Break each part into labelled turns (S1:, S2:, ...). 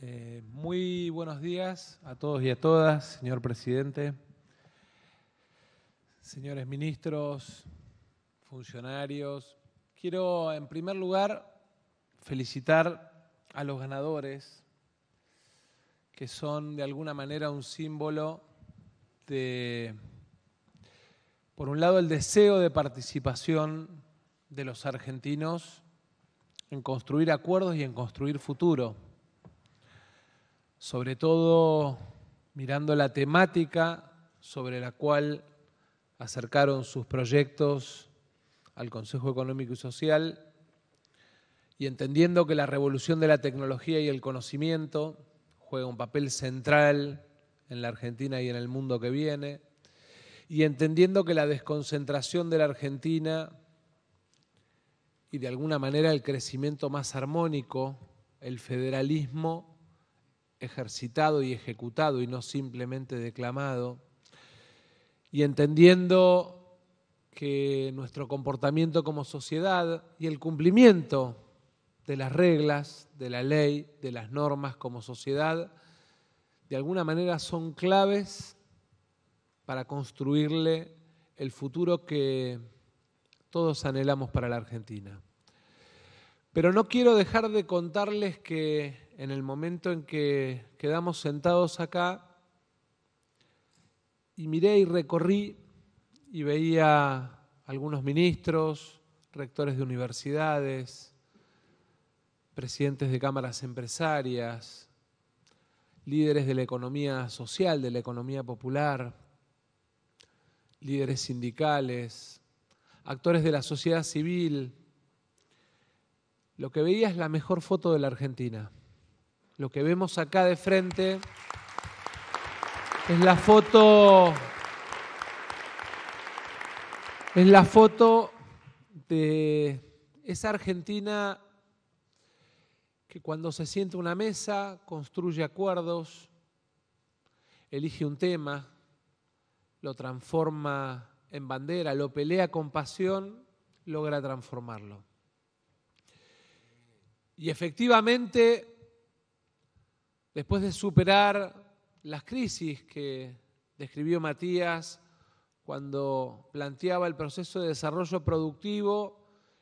S1: Eh, muy buenos días a todos y a todas, señor presidente, señores ministros, funcionarios. Quiero, en primer lugar, felicitar a los ganadores, que son de alguna manera un símbolo de, por un lado, el deseo de participación de los argentinos en construir acuerdos y en construir futuro sobre todo mirando la temática sobre la cual acercaron sus proyectos al Consejo Económico y Social y entendiendo que la revolución de la tecnología y el conocimiento juega un papel central en la Argentina y en el mundo que viene, y entendiendo que la desconcentración de la Argentina y de alguna manera el crecimiento más armónico, el federalismo, ejercitado y ejecutado y no simplemente declamado, y entendiendo que nuestro comportamiento como sociedad y el cumplimiento de las reglas, de la ley, de las normas como sociedad, de alguna manera son claves para construirle el futuro que todos anhelamos para la Argentina. Pero no quiero dejar de contarles que en el momento en que quedamos sentados acá, y miré y recorrí y veía algunos ministros, rectores de universidades, presidentes de cámaras empresarias, líderes de la economía social, de la economía popular, líderes sindicales, actores de la sociedad civil. Lo que veía es la mejor foto de la Argentina. Lo que vemos acá de frente es la foto. Es la foto de esa Argentina que cuando se siente a una mesa construye acuerdos, elige un tema, lo transforma en bandera, lo pelea con pasión, logra transformarlo. Y efectivamente Después de superar las crisis que describió Matías cuando planteaba el proceso de desarrollo productivo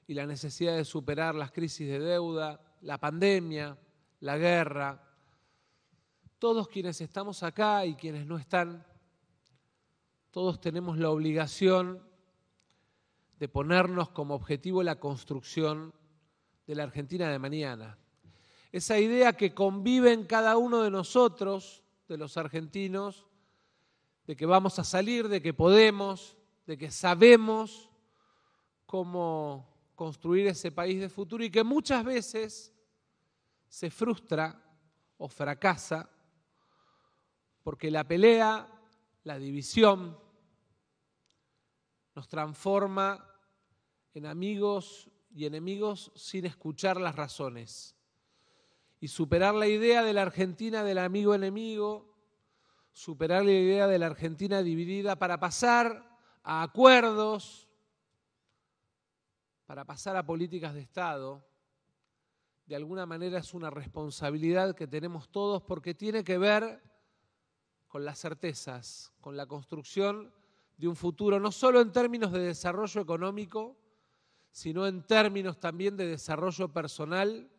S1: y la necesidad de superar las crisis de deuda, la pandemia, la guerra, todos quienes estamos acá y quienes no están, todos tenemos la obligación de ponernos como objetivo la construcción de la Argentina de mañana esa idea que convive en cada uno de nosotros, de los argentinos, de que vamos a salir, de que podemos, de que sabemos cómo construir ese país de futuro y que muchas veces se frustra o fracasa porque la pelea, la división, nos transforma en amigos y enemigos sin escuchar las razones y superar la idea de la Argentina del amigo enemigo, superar la idea de la Argentina dividida para pasar a acuerdos, para pasar a políticas de Estado, de alguna manera es una responsabilidad que tenemos todos porque tiene que ver con las certezas, con la construcción de un futuro, no solo en términos de desarrollo económico, sino en términos también de desarrollo personal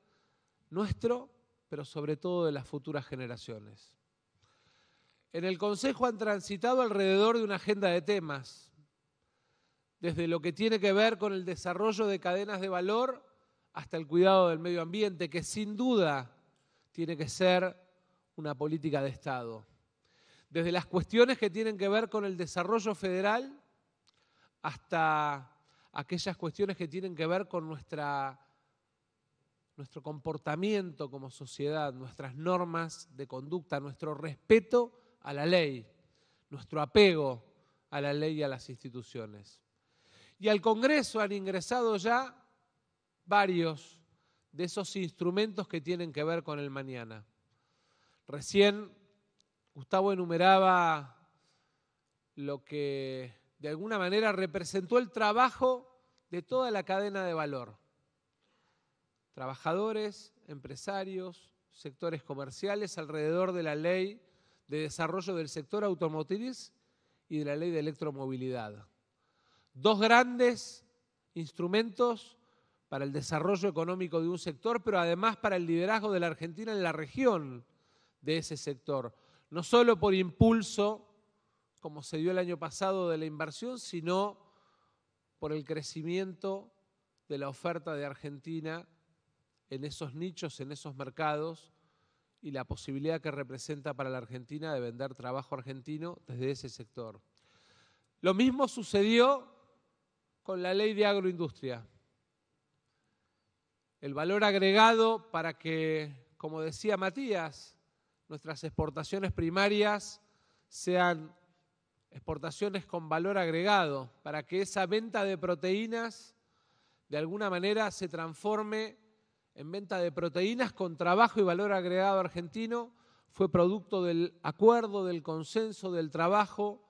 S1: nuestro, pero sobre todo de las futuras generaciones. En el Consejo han transitado alrededor de una agenda de temas, desde lo que tiene que ver con el desarrollo de cadenas de valor hasta el cuidado del medio ambiente, que sin duda tiene que ser una política de Estado. Desde las cuestiones que tienen que ver con el desarrollo federal hasta aquellas cuestiones que tienen que ver con nuestra nuestro comportamiento como sociedad, nuestras normas de conducta, nuestro respeto a la ley, nuestro apego a la ley y a las instituciones. Y al Congreso han ingresado ya varios de esos instrumentos que tienen que ver con el mañana. Recién Gustavo enumeraba lo que de alguna manera representó el trabajo de toda la cadena de valor trabajadores, empresarios, sectores comerciales alrededor de la ley de desarrollo del sector automotriz y de la ley de electromovilidad. Dos grandes instrumentos para el desarrollo económico de un sector, pero además para el liderazgo de la Argentina en la región de ese sector. No solo por impulso, como se dio el año pasado, de la inversión, sino por el crecimiento de la oferta de Argentina en esos nichos, en esos mercados y la posibilidad que representa para la Argentina de vender trabajo argentino desde ese sector. Lo mismo sucedió con la ley de agroindustria. El valor agregado para que, como decía Matías, nuestras exportaciones primarias sean exportaciones con valor agregado, para que esa venta de proteínas de alguna manera se transforme en venta de proteínas con trabajo y valor agregado argentino fue producto del acuerdo, del consenso, del trabajo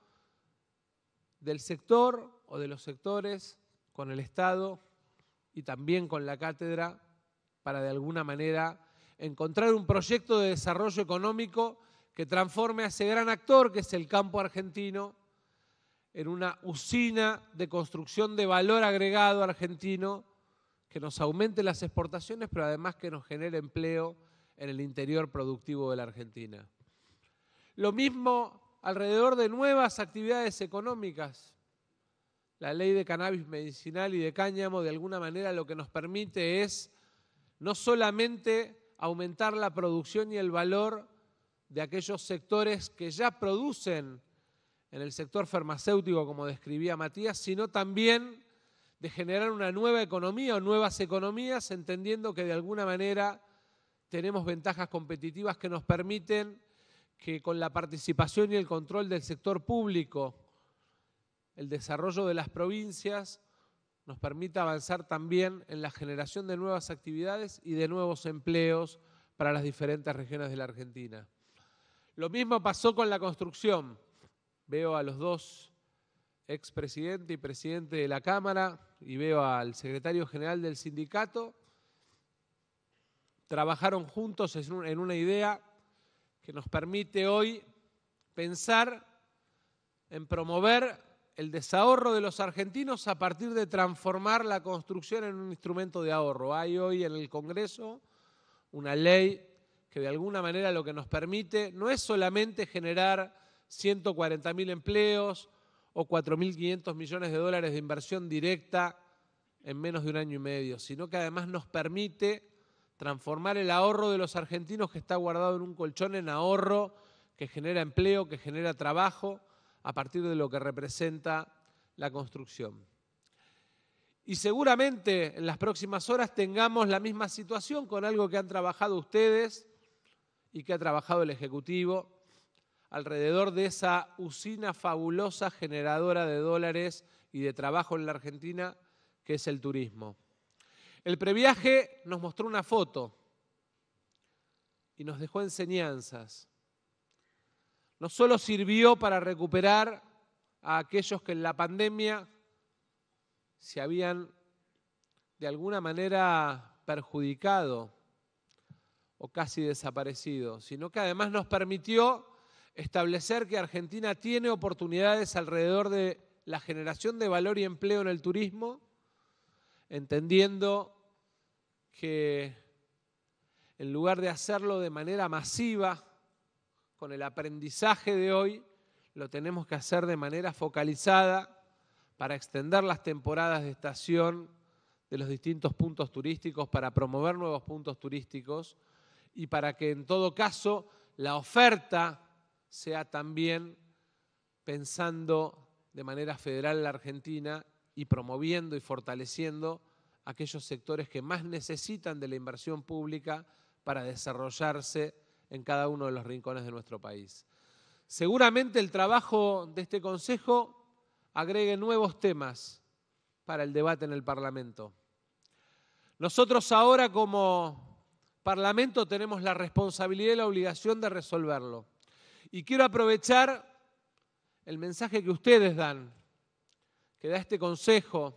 S1: del sector o de los sectores con el Estado y también con la cátedra para de alguna manera encontrar un proyecto de desarrollo económico que transforme a ese gran actor que es el campo argentino en una usina de construcción de valor agregado argentino que nos aumente las exportaciones, pero además que nos genere empleo en el interior productivo de la Argentina. Lo mismo alrededor de nuevas actividades económicas. La ley de cannabis medicinal y de cáñamo, de alguna manera, lo que nos permite es no solamente aumentar la producción y el valor de aquellos sectores que ya producen en el sector farmacéutico, como describía Matías, sino también de generar una nueva economía o nuevas economías, entendiendo que de alguna manera tenemos ventajas competitivas que nos permiten que con la participación y el control del sector público, el desarrollo de las provincias nos permita avanzar también en la generación de nuevas actividades y de nuevos empleos para las diferentes regiones de la Argentina. Lo mismo pasó con la construcción. Veo a los dos expresidente y presidente de la Cámara, y veo al secretario general del sindicato, trabajaron juntos en una idea que nos permite hoy pensar en promover el desahorro de los argentinos a partir de transformar la construcción en un instrumento de ahorro. Hay hoy en el Congreso una ley que de alguna manera lo que nos permite no es solamente generar 140.000 empleos o 4.500 millones de dólares de inversión directa en menos de un año y medio, sino que además nos permite transformar el ahorro de los argentinos que está guardado en un colchón en ahorro que genera empleo, que genera trabajo, a partir de lo que representa la construcción. Y seguramente en las próximas horas tengamos la misma situación con algo que han trabajado ustedes y que ha trabajado el Ejecutivo alrededor de esa usina fabulosa generadora de dólares y de trabajo en la Argentina, que es el turismo. El previaje nos mostró una foto y nos dejó enseñanzas. No solo sirvió para recuperar a aquellos que en la pandemia se habían de alguna manera perjudicado o casi desaparecido, sino que además nos permitió establecer que Argentina tiene oportunidades alrededor de la generación de valor y empleo en el turismo, entendiendo que en lugar de hacerlo de manera masiva, con el aprendizaje de hoy, lo tenemos que hacer de manera focalizada para extender las temporadas de estación de los distintos puntos turísticos, para promover nuevos puntos turísticos y para que en todo caso la oferta sea también pensando de manera federal la Argentina y promoviendo y fortaleciendo aquellos sectores que más necesitan de la inversión pública para desarrollarse en cada uno de los rincones de nuestro país. Seguramente el trabajo de este Consejo agregue nuevos temas para el debate en el Parlamento. Nosotros ahora como Parlamento tenemos la responsabilidad y la obligación de resolverlo. Y quiero aprovechar el mensaje que ustedes dan, que da este consejo,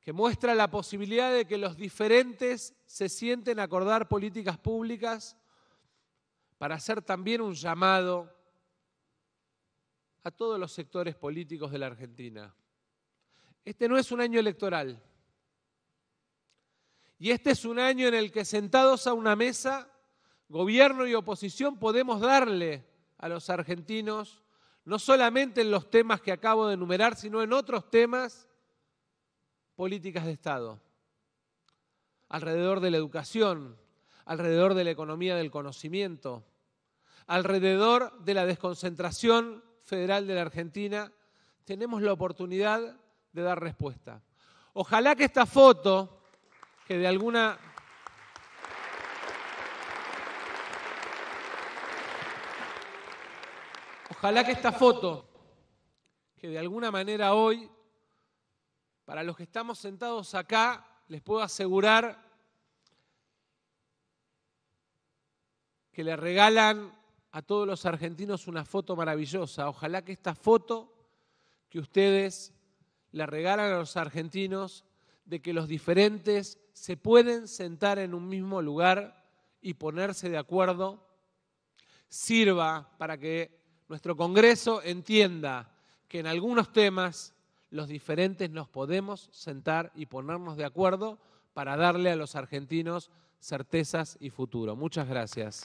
S1: que muestra la posibilidad de que los diferentes se sienten a acordar políticas públicas para hacer también un llamado a todos los sectores políticos de la Argentina. Este no es un año electoral. Y este es un año en el que sentados a una mesa gobierno y oposición podemos darle a los argentinos, no solamente en los temas que acabo de enumerar, sino en otros temas, políticas de Estado, alrededor de la educación, alrededor de la economía del conocimiento, alrededor de la desconcentración federal de la Argentina, tenemos la oportunidad de dar respuesta. Ojalá que esta foto, que de alguna Ojalá que esta foto, que de alguna manera hoy, para los que estamos sentados acá, les puedo asegurar que le regalan a todos los argentinos una foto maravillosa. Ojalá que esta foto que ustedes le regalan a los argentinos de que los diferentes se pueden sentar en un mismo lugar y ponerse de acuerdo, sirva para que nuestro Congreso entienda que en algunos temas los diferentes nos podemos sentar y ponernos de acuerdo para darle a los argentinos certezas y futuro. Muchas gracias.